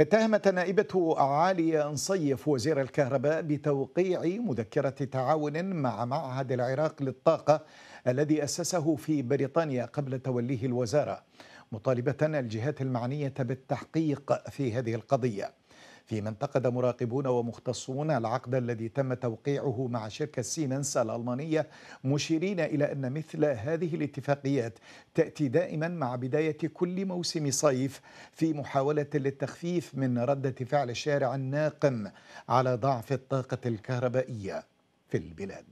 اتهمت نائبة علي أنصيف وزير الكهرباء بتوقيع مذكرة تعاون مع معهد العراق للطاقة الذي أسسه في بريطانيا قبل توليه الوزارة مطالبة الجهات المعنية بالتحقيق في هذه القضية فيما انتقد مراقبون ومختصون العقد الذي تم توقيعه مع شركة سيمنس الألمانية مشيرين إلى أن مثل هذه الاتفاقيات تأتي دائما مع بداية كل موسم صيف في محاولة للتخفيف من ردة فعل الشارع الناقم على ضعف الطاقة الكهربائية في البلاد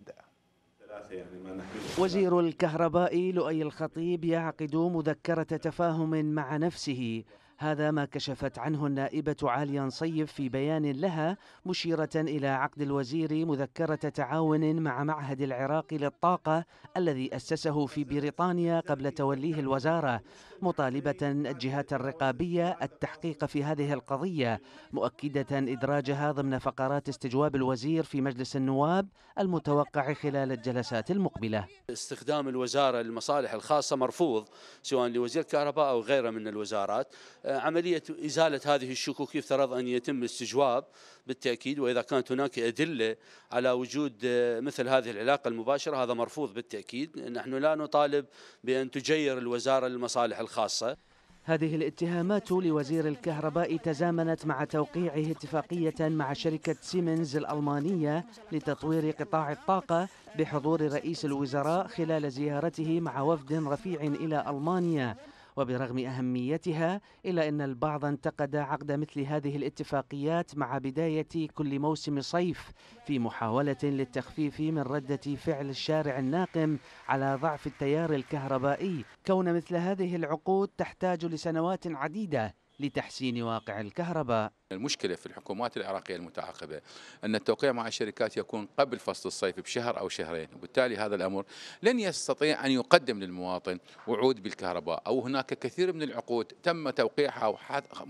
وزير الكهرباء لؤي الخطيب يعقد مذكرة تفاهم مع نفسه هذا ما كشفت عنه النائبة عاليا صيف في بيان لها مشيرة إلى عقد الوزير مذكرة تعاون مع معهد العراق للطاقة الذي أسسه في بريطانيا قبل توليه الوزارة مطالبة الجهات الرقابية التحقيق في هذه القضية مؤكدة إدراجها ضمن فقرات استجواب الوزير في مجلس النواب المتوقع خلال الجلسات المقبلة استخدام الوزارة للمصالح الخاصة مرفوض سواء لوزير كهرباء أو غيره من الوزارات عملية إزالة هذه الشكوك يفترض أن يتم الاستجواب بالتأكيد وإذا كانت هناك أدلة على وجود آه، مثل هذه العلاقة المباشرة هذا مرفوض بالتأكيد نحن لا نطالب بأن تجير الوزارة للمصالح الخاصة هذه الاتهامات لوزير الكهرباء تزامنت مع توقيعه اتفاقية مع شركة سيمنز الألمانية لتطوير قطاع الطاقة بحضور رئيس الوزراء خلال زيارته مع وفد رفيع إلى ألمانيا وبرغم أهميتها إلا أن البعض انتقد عقد مثل هذه الاتفاقيات مع بداية كل موسم صيف في محاولة للتخفيف من ردة فعل الشارع الناقم على ضعف التيار الكهربائي كون مثل هذه العقود تحتاج لسنوات عديدة لتحسين واقع الكهرباء المشكلة في الحكومات العراقية المتعاقبة أن التوقيع مع الشركات يكون قبل فصل الصيف بشهر أو شهرين وبالتالي هذا الأمر لن يستطيع أن يقدم للمواطن وعود بالكهرباء أو هناك كثير من العقود تم توقيعها أو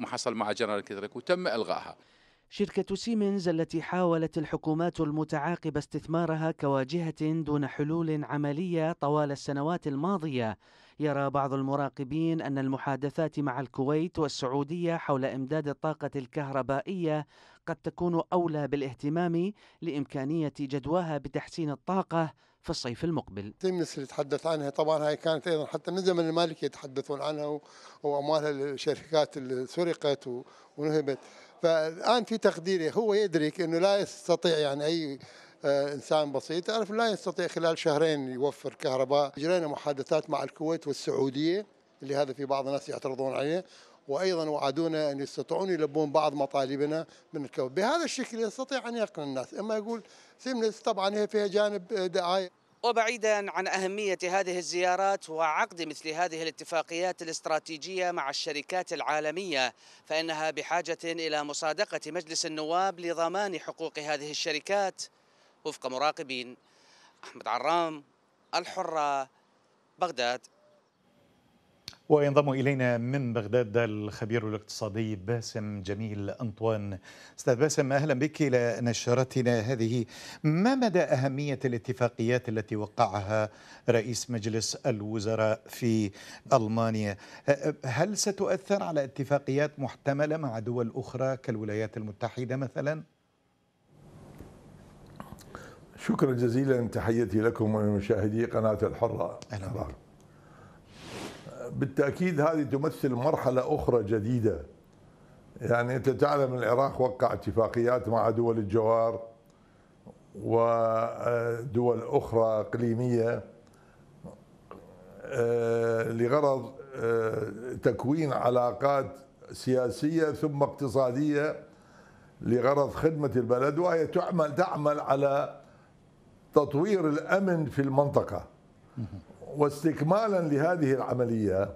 حصل مع جنرال كتريك وتم إلغائها شركة سيمنز التي حاولت الحكومات المتعاقبة استثمارها كواجهة دون حلول عملية طوال السنوات الماضية يرى بعض المراقبين أن المحادثات مع الكويت والسعودية حول إمداد الطاقة الكهربائية قد تكون أولى بالاهتمام لإمكانية جدواها بتحسين الطاقة في الصيف المقبل سيمنز اللي تحدث عنها طبعا هاي كانت ايضا حتى من زمن المالكي يتحدثون عنها واموالها الشركات اللي سرقت ونهبت فالان في تقديري هو يدرك انه لا يستطيع يعني اي آه، انسان بسيط يعرف لا يستطيع خلال شهرين يوفر كهرباء اجرينا محادثات مع الكويت والسعوديه اللي هذا في بعض الناس يعترضون عليه وايضا وعدونا ان يستطيعون يلبون بعض مطالبنا من الكويت بهذا الشكل يستطيع ان يقنع الناس اما يقول سيمنس طبعا هي فيها جانب آه، دعايه وبعيدا عن أهمية هذه الزيارات وعقد مثل هذه الاتفاقيات الاستراتيجية مع الشركات العالمية فإنها بحاجة إلى مصادقة مجلس النواب لضمان حقوق هذه الشركات وفق مراقبين أحمد عرام الحرة بغداد وينضم الينا من بغداد الخبير الاقتصادي باسم جميل انطوان. استاذ باسم اهلا بك الى نشرتنا هذه. ما مدى اهميه الاتفاقيات التي وقعها رئيس مجلس الوزراء في المانيا؟ هل ستؤثر على اتفاقيات محتمله مع دول اخرى كالولايات المتحده مثلا؟ شكرا جزيلا تحيتي لكم ومشاهدي قناه الحره. اهلا بك. بالتاكيد هذه تمثل مرحله اخرى جديده يعني انت تعلم العراق وقع اتفاقيات مع دول الجوار ودول اخرى اقليميه آه، لغرض آه، تكوين علاقات سياسيه ثم اقتصاديه لغرض خدمه البلد وهي تعمل تعمل على تطوير الامن في المنطقه واستكمالا لهذه العمليه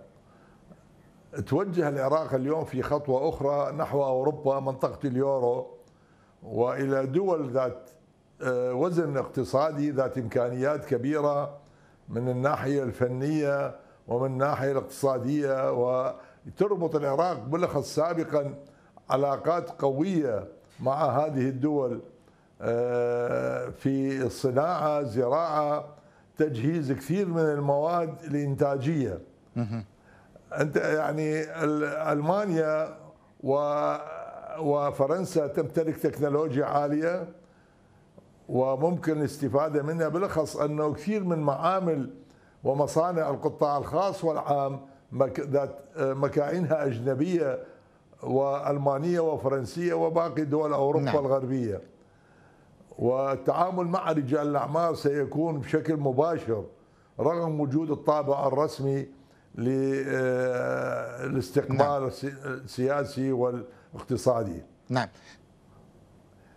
توجه العراق اليوم في خطوه اخرى نحو اوروبا منطقه اليورو والى دول ذات آه، وزن اقتصادي ذات امكانيات كبيره من الناحيه الفنيه ومن الناحيه الاقتصاديه وتربط العراق بلخص سابقا علاقات قويه مع هذه الدول آه، في الصناعه، زراعه، تجهيز كثير من المواد الانتاجيه انت يعني المانيا و وفرنسا تمتلك تكنولوجيا عاليه وممكن الاستفاده منها بالاخص انه كثير من معامل ومصانع القطاع الخاص والعام ذات آه، مكاينها اجنبيه والمانيه وفرنسيه وباقي دول اوروبا نعم. الغربيه والتعامل مع رجال الأعمال سيكون بشكل مباشر رغم وجود الطابع الرسمي للاستقبال آه، نعم. السياسي والاقتصادي نعم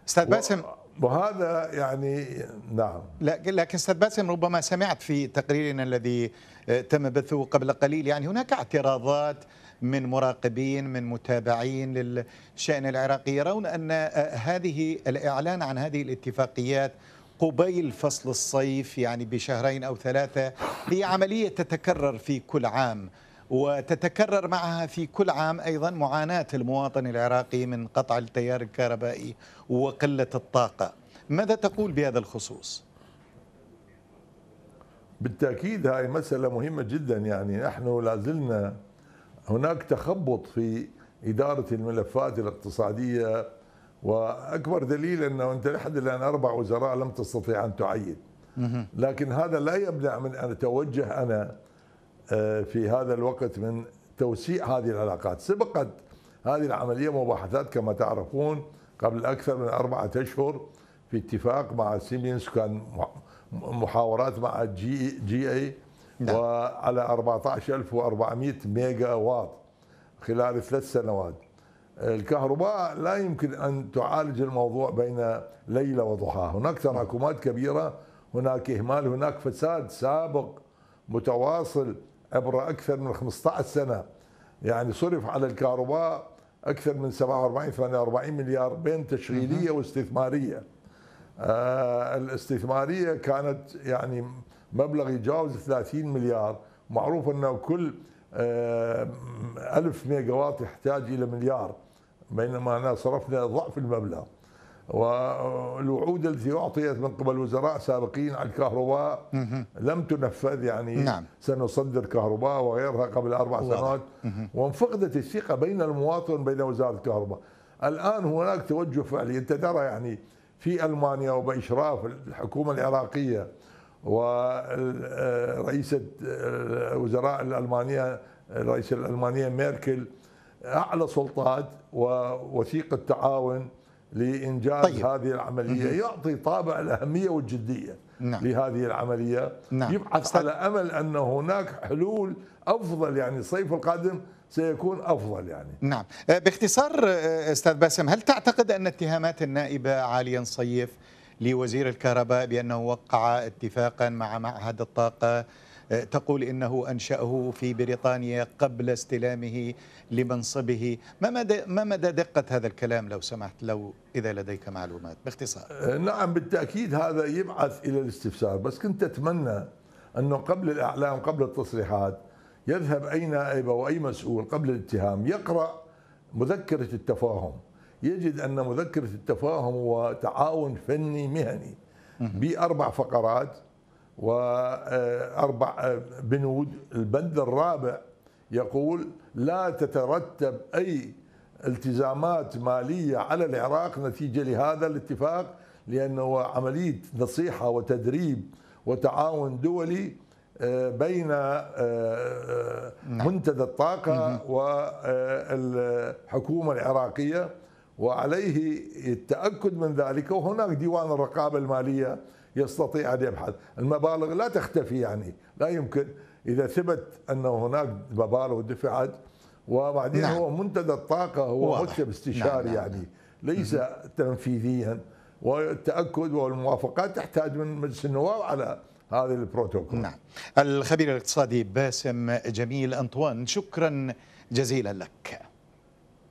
استاذ باسم و... وهذا يعني نعم لكن استاذ باسم ربما سمعت في تقريرنا الذي آه، تم بثه قبل قليل يعني هناك اعتراضات من مراقبين من متابعين للشأن العراقي يرون أن آه، هذه الإعلان عن هذه الاتفاقيات قبيل فصل الصيف يعني بشهرين أو ثلاثة هي عملية تتكرر في كل عام وتتكرر معها في كل عام أيضا معاناة المواطن العراقي من قطع التيار الكهربائي وقلة الطاقة ماذا تقول بهذا الخصوص؟ بالتأكيد هاي مسألة مهمة جدا يعني نحن لازلنا هناك تخبط في إدارة الملفات الاقتصادية وأكبر دليل أنه أنت لحد الآن أربع وزراء لم تستطيع أن تعين لكن هذا لا يمنع من أن أتوجه أنا آه، في هذا الوقت من توسيع هذه العلاقات سبقت هذه العملية مباحثات كما تعرفون قبل أكثر من أربعة أشهر في اتفاق مع سيمينس كان محاورات مع جي, جي اي نعم. وعلى 14400 ميجا واط خلال ثلاث سنوات الكهرباء لا يمكن أن تعالج الموضوع بين ليلة وضحاها هناك تراكمات كبيرة هناك إهمال هناك فساد سابق متواصل عبر أكثر من 15 سنة يعني صرف على الكهرباء أكثر من 47 48 مليار بين تشغيلية واستثمارية آه، الاستثمارية كانت يعني مبلغ يتجاوز 30 مليار معروف أنه كل آه ألف ميجاوات يحتاج إلى مليار بينما أنا صرفنا ضعف المبلغ والوعود التي أعطيت من قبل وزراء سابقين على الكهرباء لم تنفذ يعني نعم. سنصدر كهرباء وغيرها قبل أربع سنوات وانفقدت الثقة بين المواطن وبين وزارة الكهرباء الآن هناك توجه فعلي أنت ترى يعني في ألمانيا وبإشراف الحكومة العراقية ورئيسة وزراء الألمانية الرئيسة الألمانية ميركل أعلى سلطات ووثيقة تعاون لإنجاز طيب. هذه العملية يعطي طابع الأهمية والجدية نعم. لهذه العملية نعم. أستاذ... على أمل أن هناك حلول أفضل يعني الصيف القادم سيكون افضل يعني نعم آه، باختصار آه، استاذ باسم هل تعتقد ان اتهامات النائبه عاليا صيف لوزير الكهرباء بانه وقع اتفاقا مع معهد الطاقه تقول إنه أنشأه في بريطانيا قبل استلامه لمنصبه ما مدى, ما مدى دقة هذا الكلام لو سمحت لو إذا لديك معلومات باختصار أه، نعم بالتأكيد هذا يبعث إلى الاستفسار بس كنت أتمنى أنه قبل الإعلام قبل التصريحات يذهب أي نائب أو أي مسؤول قبل الاتهام يقرأ مذكرة التفاهم يجد أن مذكرة التفاهم هو تعاون فني مهني بأربع فقرات وأربع بنود البند الرابع يقول لا تترتب أي التزامات مالية على العراق نتيجة لهذا الاتفاق لأنه عملية نصيحة وتدريب وتعاون دولي آه، بين آه، آه، منتدى الطاقة والحكومة العراقية وعليه التأكد من ذلك وهناك ديوان الرقابة المالية يستطيع أن يبحث المبالغ لا تختفي يعني لا يمكن إذا ثبت أن هناك مبالغ دفعت وبعدين نعم. هو منتدى الطاقة هو مكتب نعم، استشاري نعم. يعني ليس نعم. تنفيذيا والتأكد والموافقات تحتاج من مجلس النواب على هذا البروتوكول نعم الخبير الاقتصادي باسم جميل أنطوان شكرا جزيلا لك